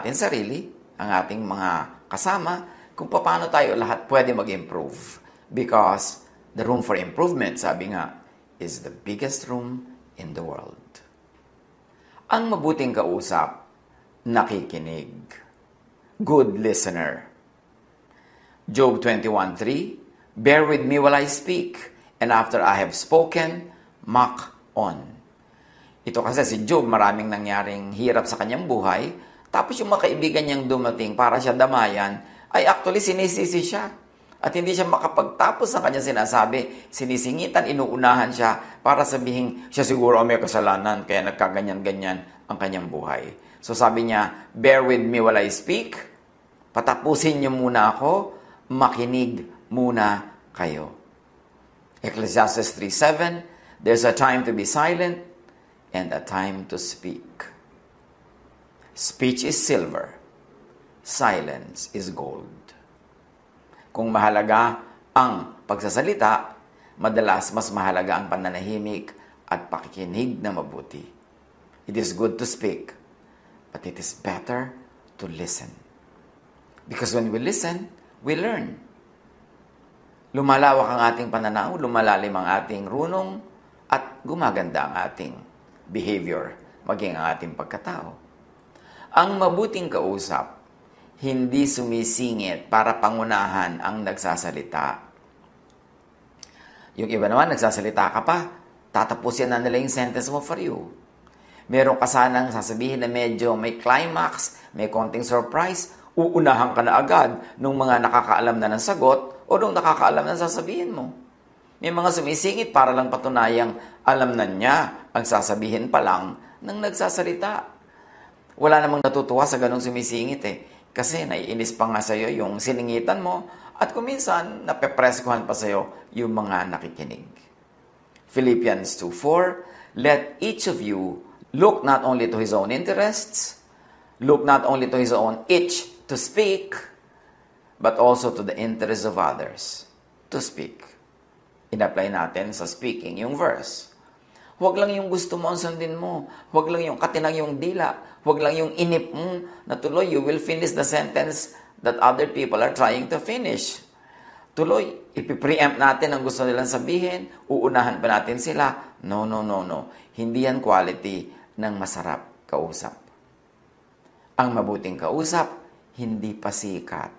ating sarili, ang ating mga kasama, kung paano tayo lahat pwede mag-improve. Because the room for improvement, sabi nga, is the biggest room in the world. Ang mabuting kausap, nakikinig. Good listener. Job 21.3, Bear with me while I speak, and after I have spoken, mock on. Ito kasi si Job, maraming nangyaring hirap sa kanyang buhay, tapos yung mga kaibigan niyang dumating para siya damayan, ay actually sinisisi siya. At hindi siya makapagtapos ng kanyang sinasabi. Sinisingitan, inuunahan siya para sabihin, siya siguro ang may kasalanan, kaya nagkaganyan-ganyan ang kanyang buhay. So sabi niya, bear with me while I speak. Patapusin niyo muna ako. Makinig muna kayo. Ecclesiastes 3.7 There's a time to be silent and a time to speak. Speech is silver. Silence is gold. Kung mahalaga ang pagsasalita, madalas mas mahalaga ang pananahimik at pakikinig na mabuti. It is good to speak, but it is better to listen. Because when we listen, we learn. Lumalawak ang ating pananaw, lumalalim ang ating runong, at gumaganda ang ating behavior, maging ang ating pagkatao. Ang mabuting kausap, hindi sumisingit para pangunahan ang nagsasalita. Yung iba naman, nagsasalita ka pa, tatapusin na nila yung sentence mo for you. Meron ka sanang sasabihin na medyo may climax, may konting surprise, uunahan ka na agad nung mga nakakaalam na ng sagot o nung nakakaalam na sasabihin mo. May mga sumisingit para lang patunayang alam na niya ang sasabihin pa lang ng nagsasalita wala namang natutuwa sa ganong sumisingit eh. Kasi naiinis pa nga sa'yo yung siningitan mo at kuminsan napepreskuhan pa sa'yo yung mga nakikinig. Philippians 2.4 Let each of you look not only to his own interests, look not only to his own itch to speak, but also to the interests of others to speak. Inapply natin sa speaking yung verse. Huwag lang yung gusto mo ang sundin mo. Huwag lang yung katinang yung dila. Huwag lang yung inip mo na tuloy, you will finish the sentence that other people are trying to finish. Tuloy, ipipreempt natin ang gusto nilang sabihin, uunahan pa natin sila. No, no, no, no. Hindi yan quality ng masarap kausap. Ang mabuting kausap, hindi pasikat.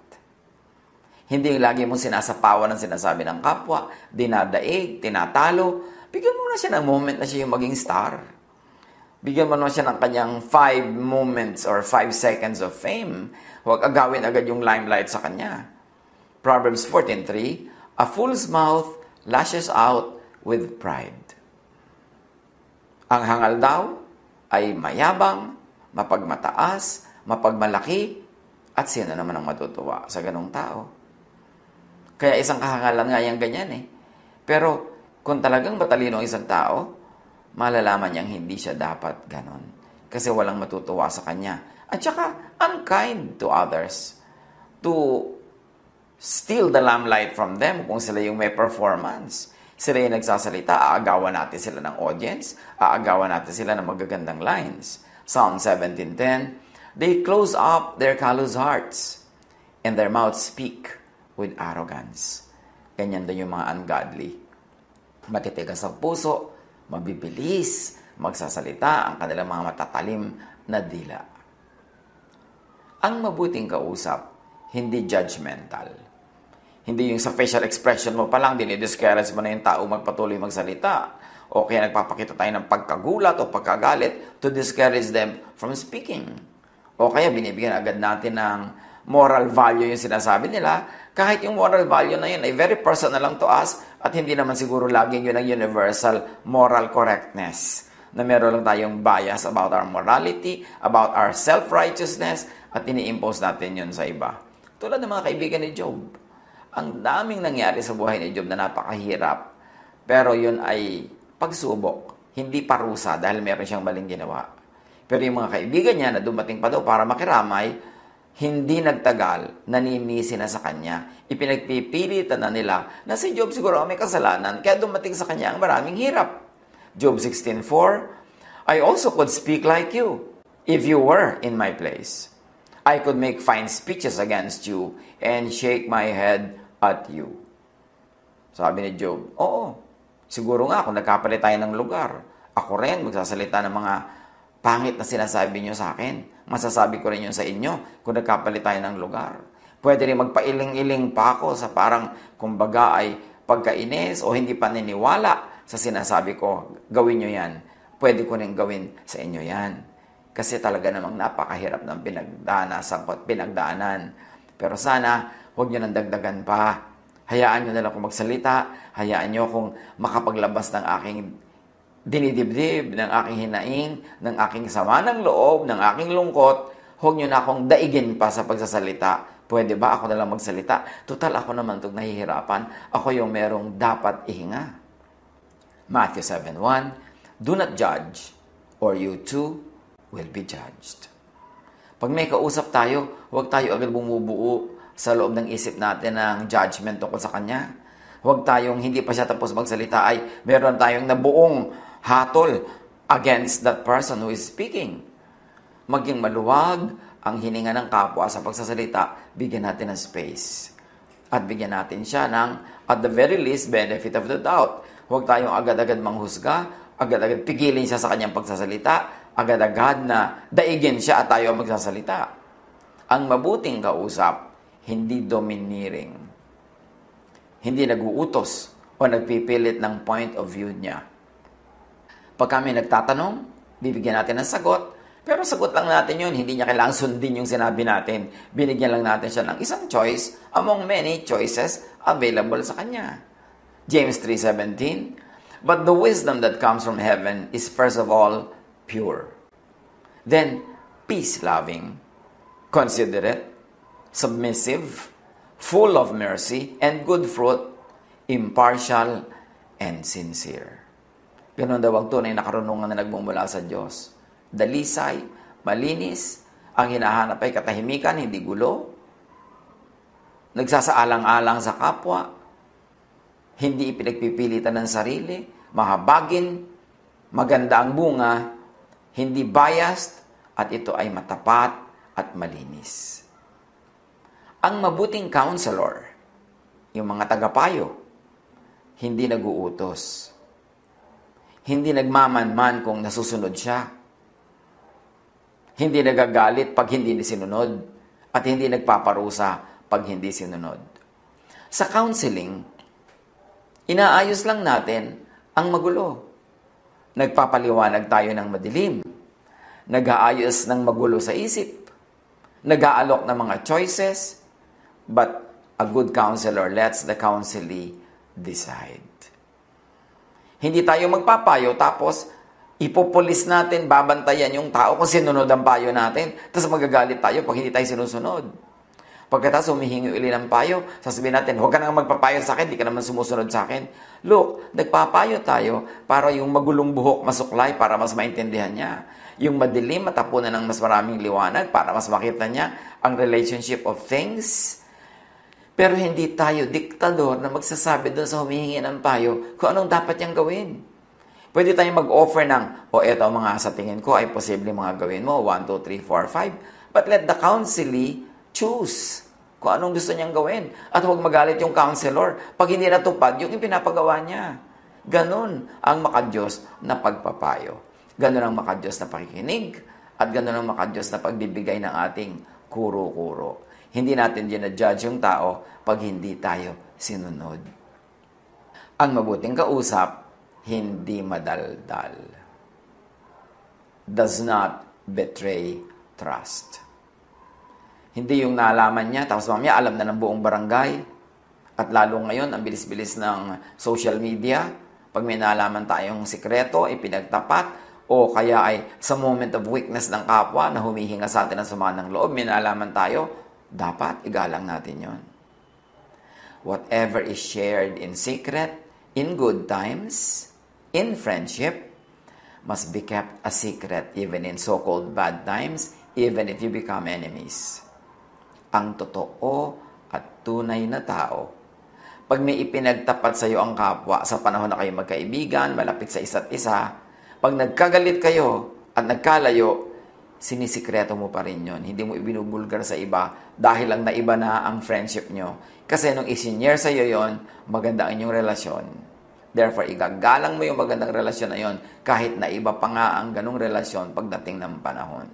Hindi yung lagi mong sinasapawan ang sinasabi ng kapwa, dinadaig, tinatalo. Bigyan mo na siya ng moment na siya yung maging star. Bigyan mo naman siya ng kanyang 5 moments or 5 seconds of fame. Huwag agawin agad yung limelight sa kanya. Proverbs 14.3 A fool's mouth lashes out with pride. Ang hangal daw ay mayabang, mapagmataas, mapagmalaki, at sino naman ang matutuwa sa ganong tao? Kaya isang kahangalan nga yung ganyan eh. Pero kung talagang matalino ang isang tao, malalaman niyang hindi siya dapat ganon. Kasi walang matutuwa sa kanya. At saka, unkind to others. To steal the limelight from them kung sila yung may performance. Sila yung nagsasalita, aagawan natin sila ng audience, aagawan natin sila ng magagandang lines. Psalm 17.10, They close up their callous hearts, and their mouths speak with arrogance. Ganyan din yung mga ungodly. Matitigas ang puso, mabibilis magsasalita ang kanilang mga matatalim na dila. Ang mabuting kausap, hindi judgmental. Hindi yung sa facial expression mo pa lang, dinidiscourage mo na yung tao magpatuloy magsalita. O kaya nagpapakita tayo ng pagkagulat o pagkagalit to discourage them from speaking. O kaya binibigyan agad natin ng moral value yung sinasabi nila, kahit yung moral value na yun ay very personal lang to us, at hindi naman siguro laging yun ang universal moral correctness na meron lang tayong bias about our morality, about our self-righteousness, at ini-impose natin yun sa iba. Tulad ng mga kaibigan ni Job. Ang daming nangyari sa buhay ni Job na napakahirap. Pero yun ay pagsubok, hindi parusa dahil meron siyang maling ginawa. Pero yung mga kaibigan niya na dumating pa daw para makiramay, hindi nagtagal, naninisi na sa kanya. Ipinagpipilitan na nila na si Job siguro may kasalanan, kaya dumating sa kanya ang maraming hirap. Job 16.4, I also could speak like you, if you were in my place. I could make fine speeches against you and shake my head at you. Sabi ni Job, oo, siguro nga kung nagkapalit tayo ng lugar, ako rin magsasalita ng mga Pangit na sinasabi nyo sa akin. Masasabi ko rin yun sa inyo kung nagkapalit tayo ng lugar. Pwede rin magpailing-iling pa ako sa parang kumbaga ay pagkainis o hindi paniniwala sa sinasabi ko, gawin nyo yan. Pwede ko rin gawin sa inyo yan. Kasi talaga namang napakahirap ng pinagdanasan ko at pinagdaanan. Pero sana, huwag nyo nang dagdagan pa. Hayaan nyo na lang akong magsalita. Hayaan nyo akong makapaglabas ng aking dinidibdib ng aking hinaing, ng aking sama ng loob, ng aking lungkot, huwag nyo na akong daigin pa sa pagsasalita. Pwede ba ako na lang magsalita? Total, ako naman itong nahihirapan. Ako yung merong dapat ihinga. Matthew 7.1 Do not judge, or you too will be judged. Pag may kausap tayo, huwag tayo agad bumubuo sa loob ng isip natin ng judgment tungkol sa Kanya. Huwag tayong hindi pa siya tapos magsalita ay meron tayong nabuong hatol against that person who is speaking. Maging maluwag ang hininga ng kapwa sa pagsasalita, bigyan natin ng space. At bigyan natin siya ng, at the very least, benefit of the doubt. Huwag tayong agad-agad manghusga, agad-agad pigilin siya sa kanyang pagsasalita, agad-agad na daigin siya at tayo magsasalita. Ang mabuting kausap, hindi domineering. Hindi nag-uutos o nagpipilit ng point of view niya pag kami nagtatanong, bibigyan natin ng sagot. Pero sagot lang natin yun, hindi niya kailangang sundin yung sinabi natin. Binigyan lang natin siya ng isang choice among many choices available sa kanya. James 3.17 But the wisdom that comes from heaven is first of all pure. Then, peace-loving, considerate, submissive, full of mercy and good fruit, impartial and sincere. Ganun daw ang tunay na karunungan na nagmumula sa Diyos. Dalisay, malinis, ang hinahanap ay katahimikan, hindi gulo. Nagsasaalang-alang sa kapwa, hindi ipinagpipilitan ng sarili, mahabagin, maganda ang bunga, hindi biased, at ito ay matapat at malinis. Ang mabuting counselor, yung mga tagapayo, hindi naguutos. Hindi nagmamanman kung nasusunod siya. Hindi nagagalit pag hindi sinunod at hindi nagpaparusa pag hindi sinunod. Sa counseling, inaayos lang natin ang magulo. Nagpapaliwanag tayo ng madilim. Nag-aayos ng magulo sa isip. Nag-aalok ng mga choices. But a good counselor lets the counselee decide. Hindi tayo magpapayo tapos ipopulis natin, babantayan yung tao kung sinunod ang payo natin. Tapos magagalit tayo pag hindi tayo sinusunod. Pagkatapos humihingi uli ng payo, sasabihin natin, huwag ka nang magpapayo sa akin, di ka naman sumusunod sa akin. Look, nagpapayo tayo para yung magulong buhok masuklay para mas maintindihan niya. Yung madilim, matapunan ng mas maraming liwanag para mas makita niya ang relationship of things pero hindi tayo diktador na magsasabi doon sa humihingi ng payo kung anong dapat niyang gawin. Pwede tayong mag-offer ng, o oh, eto mga sa tingin ko ay posible mga gawin mo, 1, 2, 3, 4, 5. But let the counselee choose kung anong gusto niyang gawin. At huwag magalit yung counselor pag hindi natupad yung pinapagawa niya. Ganun ang makadyos na pagpapayo. Ganun ang makadyos na pakikinig. At ganun ang makadyos na pagbibigay ng ating kuro-kuro. Hindi natin dinajudge yung tao pag hindi tayo sinunod. Ang mabuting kausap, hindi madaldal. Does not betray trust. Hindi yung nalaman niya, tapos mamaya alam na ng buong barangay. At lalo ngayon, ang bilis-bilis ng social media, pag may nalaman tayong sikreto, ipinagtapat, o kaya ay sa moment of weakness ng kapwa na humihinga sa atin ng sama ng loob, may nalaman tayo, dapat igalang natin yon. Whatever is shared in secret, in good times, in friendship, must be kept a secret even in so-called bad times, even if you become enemies. Ang totoo at tunay na tao. Pag may ipinagtapat sa iyo ang kapwa sa panahon na kayo magkaibigan, malapit sa isa't isa, pag nagkagalit kayo at nagkalayo, sinisikreto mo pa rin yon. Hindi mo ibinubulgar sa iba dahil lang naiba na ang friendship nyo. Kasi nung isinyer sa iyo yon, maganda ang inyong relasyon. Therefore, igagalang mo yung magandang relasyon na yon kahit iba pa nga ang ganong relasyon pagdating ng panahon.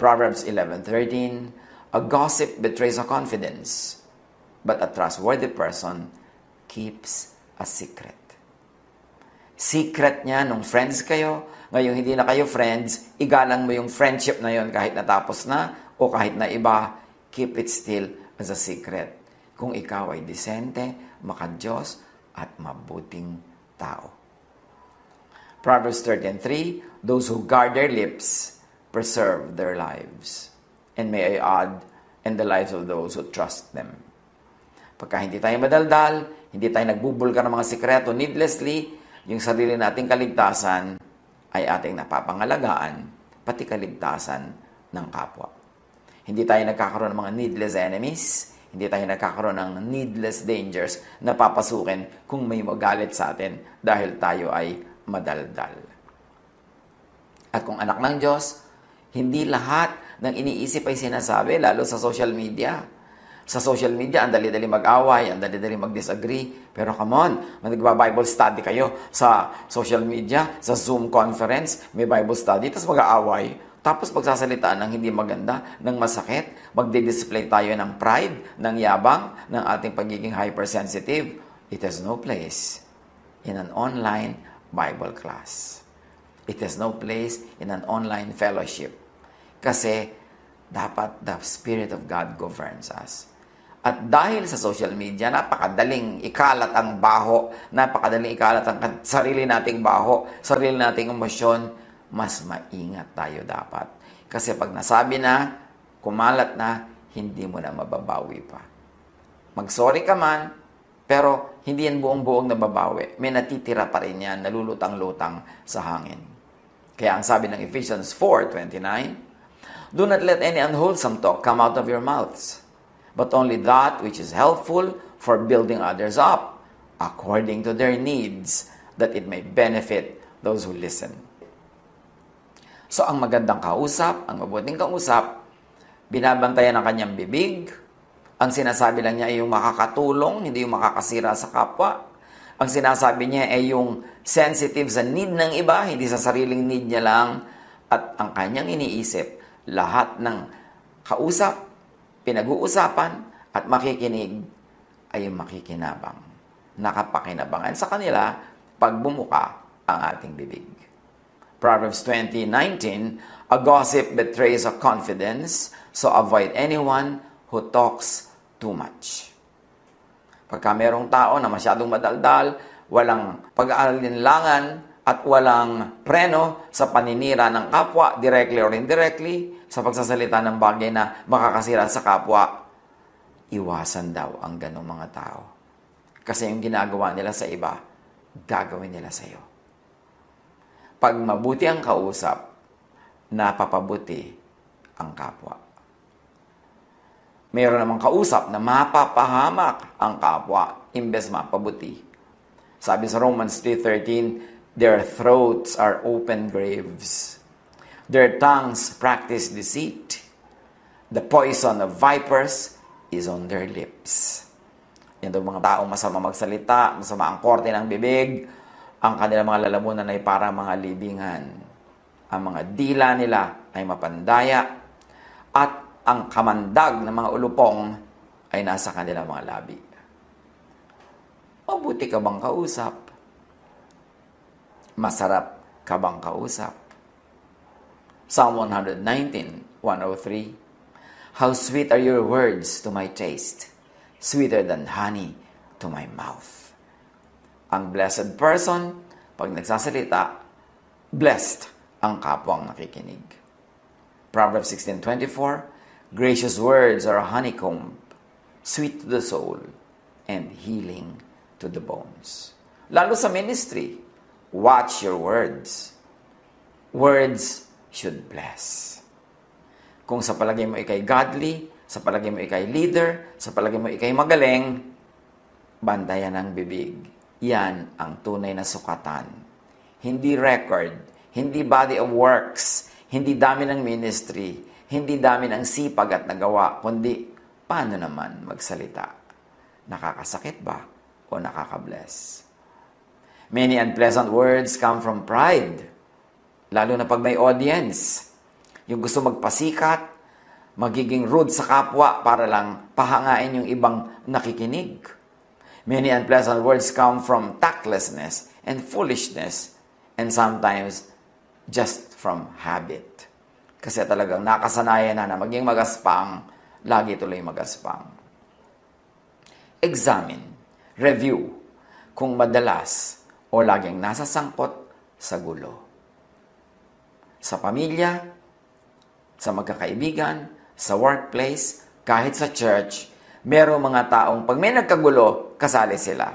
Proverbs 11.13 A gossip betrays a confidence, but a trustworthy person keeps a secret. Secret niya nung friends kayo, ngayong hindi na kayo friends, igalang mo yung friendship na yon kahit natapos na o kahit na iba, keep it still as a secret. Kung ikaw ay disente, makadyos, at mabuting tao. Proverbs 13.3, Those who guard their lips preserve their lives. And may I add, and the lives of those who trust them. Pagka hindi tayo madaldal, hindi tayo nagbubulga ng mga sikreto needlessly, yung sarili nating kaligtasan ay ating napapangalagaan, pati kaligtasan ng kapwa. Hindi tayo nagkakaroon ng mga needless enemies, hindi tayo nagkakaroon ng needless dangers na papasukin kung may magalit sa atin dahil tayo ay madaldal. At kung anak ng Diyos, hindi lahat ng iniisip ay sinasabi, lalo sa social media sa social media, ang dali-dali mag-away, ang dali-dali mag-disagree. Pero come on, magba-Bible study kayo sa social media, sa Zoom conference, may Bible study, tapos mag-aaway. Tapos pagsasalitaan ng hindi maganda, ng masakit, magdi-display tayo ng pride, ng yabang, ng ating pagiging hypersensitive. It has no place in an online Bible class. It has no place in an online fellowship. Kasi dapat the Spirit of God governs us. At dahil sa social media, napakadaling ikalat ang baho, napakadaling ikalat ang sarili nating baho, sarili nating emosyon, mas maingat tayo dapat. Kasi pag nasabi na, kumalat na, hindi mo na mababawi pa. Magsorry ka man, pero hindi yan buong-buong nababawi. May natitira pa rin yan, nalulutang-lutang sa hangin. Kaya ang sabi ng Ephesians 4.29, Do not let any unwholesome talk come out of your mouths but only that which is helpful for building others up according to their needs that it may benefit those who listen. So ang magandang kausap, ang mabuting kausap, binabantayan ang kanyang bibig, ang sinasabi lang niya ay yung makakatulong, hindi yung makakasira sa kapwa. Ang sinasabi niya ay yung sensitive sa need ng iba, hindi sa sariling need niya lang. At ang kanyang iniisip, lahat ng kausap pinag-uusapan at makikinig ay makikinabang. Nakapakinabangan sa kanila pag bumuka ang ating bibig. Proverbs 20:19, A gossip betrays a confidence, so avoid anyone who talks too much. Pagka merong tao na masyadong madaldal, walang pag-aalinlangan, at walang preno sa paninira ng kapwa, directly or indirectly, sa pagsasalita ng bagay na makakasira sa kapwa, iwasan daw ang ganong mga tao. Kasi yung ginagawa nila sa iba, gagawin nila sa iyo. Pag mabuti ang kausap, napapabuti ang kapwa. Mayroon namang kausap na mapapahamak ang kapwa imbes mapabuti. Sabi sa Romans 3.13, Their throats are open graves. Their tongues practice deceit. The poison of vipers is on their lips. Yan daw mga taong masama magsalita, masama ang korte ng bibig, ang kanilang mga lalamunan ay para mga libingan. Ang mga dila nila ay mapandaya at ang kamandag ng mga ulupong ay nasa kanilang mga labi. Mabuti ka bang kausap? masarap ka bang kausap? Psalm 119, 103 How sweet are your words to my taste, sweeter than honey to my mouth. Ang blessed person, pag nagsasalita, blessed ang kapwang nakikinig. Proverbs 16.24 Gracious words are a honeycomb, sweet to the soul, and healing to the bones. Lalo sa ministry, Watch your words. Words should bless. Kung sa palagay mo ikay godly, sa palagay mo ikay leader, sa palagay mo ikay magaling, bantayan ang bibig. Yan ang tunay na sukatan. Hindi record, hindi body of works, hindi dami ng ministry, hindi dami ng sipag at nagawa, kundi paano naman magsalita? Nakakasakit ba o nakakabless? Many unpleasant words come from pride, lalo na pag may audience. Yung gusto magpasikat, magiging rude sa kapwa para lang pahangain yung ibang nakikinig. Many unpleasant words come from tactlessness and foolishness and sometimes just from habit. Kasi talagang nakasanayan na na maging magaspang, lagi tuloy magaspang. Examine, review, kung madalas o laging nasa sangkot sa gulo. Sa pamilya, sa magkakaibigan, sa workplace, kahit sa church, merong mga taong pag may nagkagulo, kasali sila.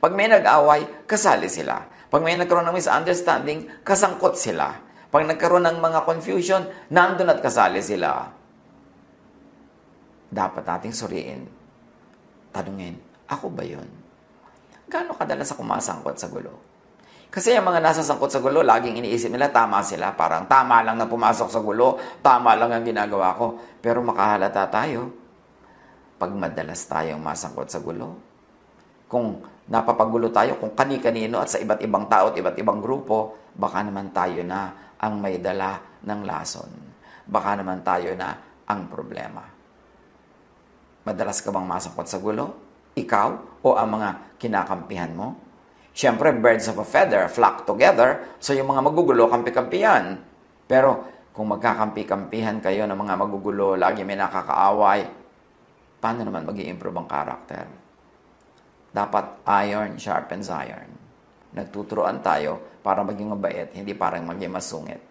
Pag may nag-away, kasali sila. Pag may nagkaroon ng misunderstanding, kasangkot sila. Pag nagkaroon ng mga confusion, nandun at kasali sila. Dapat nating suriin. Tanungin, ako ba yun? gaano kadalas ako masangkot sa gulo? Kasi ang mga nasa sangkot sa gulo, laging iniisip nila tama sila. Parang tama lang na pumasok sa gulo, tama lang ang ginagawa ko. Pero makahalata tayo pag madalas tayong masangkot sa gulo. Kung napapagulo tayo, kung kani-kanino at sa iba't ibang tao at iba't ibang grupo, baka naman tayo na ang may dala ng lason. Baka naman tayo na ang problema. Madalas ka bang masangkot sa gulo? ikaw o ang mga kinakampihan mo? Siyempre, birds of a feather flock together, so yung mga magugulo, kampi-kampi yan. Pero kung magkakampi-kampihan kayo ng mga magugulo, lagi may nakakaaway, paano naman mag improve ang karakter? Dapat iron sharpens iron. Nagtuturoan tayo para maging mabait, hindi para maging masungit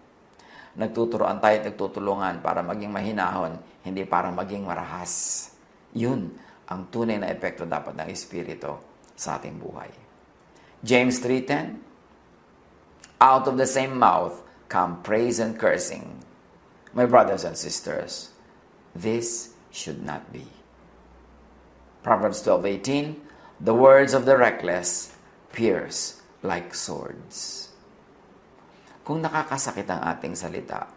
nagtuturoan tayo at nagtutulungan para maging mahinahon, hindi para maging marahas. Yun ang tunay na epekto dapat ng Espiritu sa ating buhay. James 3.10 Out of the same mouth come praise and cursing. My brothers and sisters, this should not be. Proverbs 12.18 The words of the reckless pierce like swords. Kung nakakasakit ang ating salita,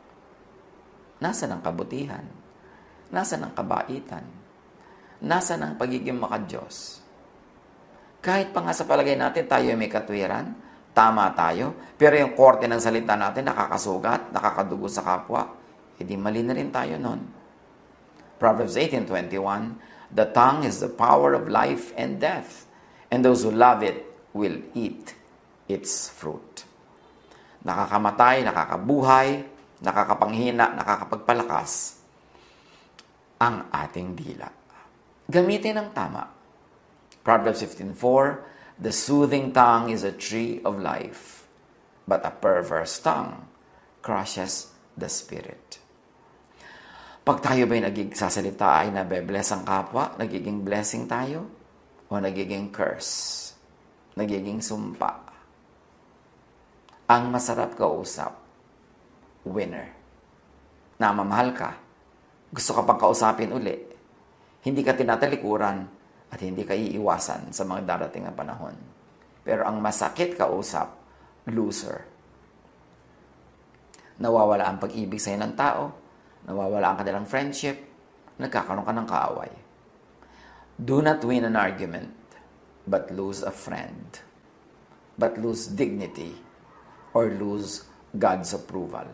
nasa ng kabutihan? Nasa ng kabaitan? nasa ang pagiging makadyos? Kahit pa nga sa palagay natin tayo may katwiran, tama tayo, pero yung korte ng salita natin nakakasugat, nakakadugo sa kapwa, edi mali na rin tayo nun. Proverbs 18.21, The tongue is the power of life and death, and those who love it will eat its fruit. Nakakamatay, nakakabuhay, nakakapanghina, nakakapagpalakas ang ating dila gamitin ang tama. Proverbs 15.4, The soothing tongue is a tree of life, but a perverse tongue crushes the spirit. Pag tayo ba'y nagsasalita ay nabe-bless ang kapwa, nagiging blessing tayo, o nagiging curse, nagiging sumpa. Ang masarap kausap, winner. Namamahal ka, gusto ka pang kausapin uli, hindi ka tinatalikuran at hindi ka iiwasan sa mga darating na panahon. Pero ang masakit kausap, loser. Nawawala ang pag-ibig sa'yo ng tao, nawawala ang kanilang friendship, nagkakaroon ka ng kaaway. Do not win an argument, but lose a friend. But lose dignity or lose God's approval.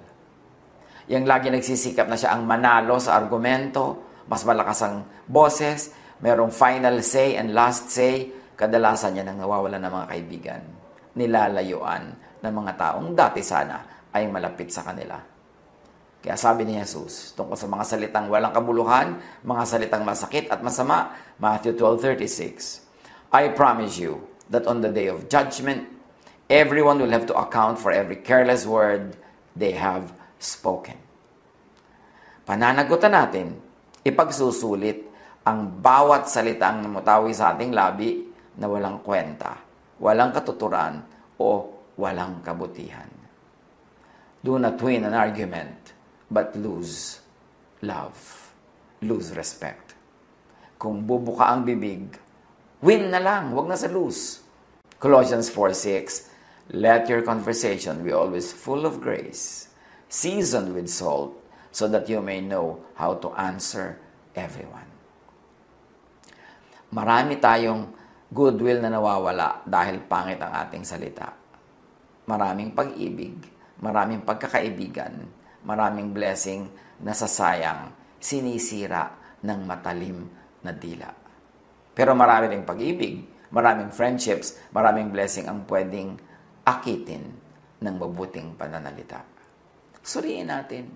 Yang lagi nagsisikap na siya ang manalo sa argumento, mas malakas ang boses, merong final say and last say, kadalasan yan ang nawawala ng mga kaibigan. Nilalayuan ng mga taong dati sana ay malapit sa kanila. Kaya sabi ni Jesus, tungkol sa mga salitang walang kabuluhan, mga salitang masakit at masama, Matthew 12.36, I promise you that on the day of judgment, everyone will have to account for every careless word they have spoken. Pananagutan natin ipagsusulit ang bawat salitang namutawi sa ating labi na walang kwenta, walang katuturan, o walang kabutihan. Do not win an argument, but lose love, lose respect. Kung bubuka ang bibig, win na lang, wag na sa lose. Colossians 4.6 Let your conversation be always full of grace, seasoned with salt, so that you may know how to answer everyone. Marami tayong goodwill na nawawala dahil pangit ang ating salita. Maraming pag-ibig, maraming pagkakaibigan, maraming blessing na sasayang, sinisira ng matalim na dila. Pero marami rin pag-ibig, maraming friendships, maraming blessing ang pwedeng akitin ng mabuting pananalita. Suriin natin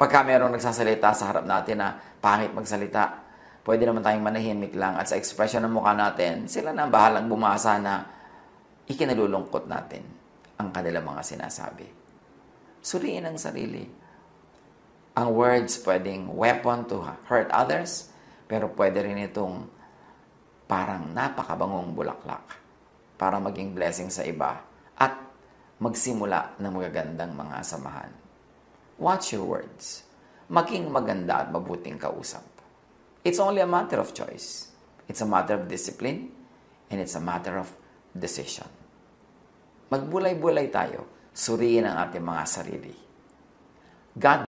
Pagka merong nagsasalita sa harap natin na pangit magsalita, pwede naman tayong manahimik lang at sa ekspresyon ng mukha natin, sila na bahalang bumasa na ikinalulungkot natin ang kanilang mga sinasabi. Suriin ang sarili. Ang words pwedeng weapon to hurt others, pero pwede rin itong parang napakabangong bulaklak para maging blessing sa iba at magsimula ng magagandang mga samahan. Watch your words. Maging maganda at mabuting kausap. It's only a matter of choice. It's a matter of discipline and it's a matter of decision. Magbulay-bulay tayo. Suriin ang ating mga sarili. God